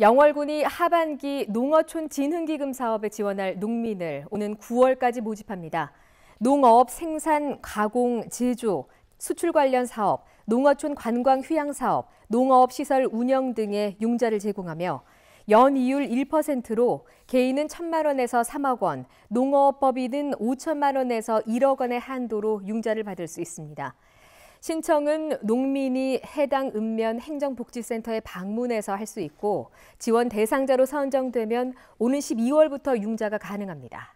영월군이 하반기 농어촌 진흥기금 사업에 지원할 농민을 오는 9월까지 모집합니다. 농업, 생산, 가공, 제조, 수출 관련 사업, 농어촌 관광 휴양 사업, 농업 시설 운영 등의 융자를 제공하며 연 이율 1%로 개인은 1천만 원에서 3억 원, 농어법인은 5천만 원에서 1억 원의 한도로 융자를 받을 수 있습니다. 신청은 농민이 해당 읍면 행정복지센터에 방문해서 할 수 있고 지원 대상자로 선정되면 오는 12월부터 융자가 가능합니다.